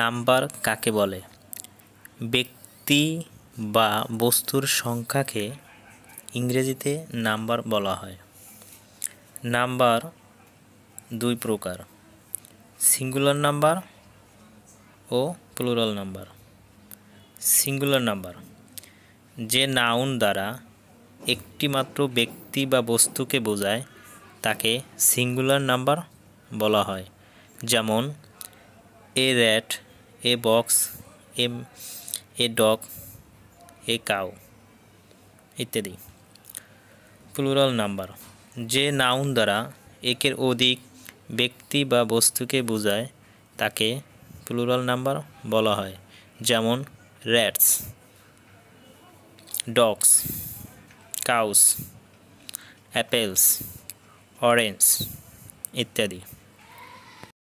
number কাকে বলে ব্যক্তি বা বস্তুর সংখ্যাকে ইংরেজিতে নাম্বার বলা হয় নাম্বার দুই প্রকার সিঙ্গুলার নাম্বার ও প্লুরাল নাম্বার সিঙ্গুলার নাম্বার যে নাউন দ্বারা একটিমাত্র ব্যক্তি বা বস্তুকে বোঝায় তাকে সিঙ্গুলার নাম্বার বলা হয় যেমন a rat a box um a dog a cow ইত্যাদি প্লুরাল নাম্বার যে নাউন দ্বারা একের অধিক ব্যক্তি বা বস্তুকে বোঝায় তাকে প্লুরাল নাম্বার বলা হয় যেমন rats dogs cows apples orange ইত্যাদি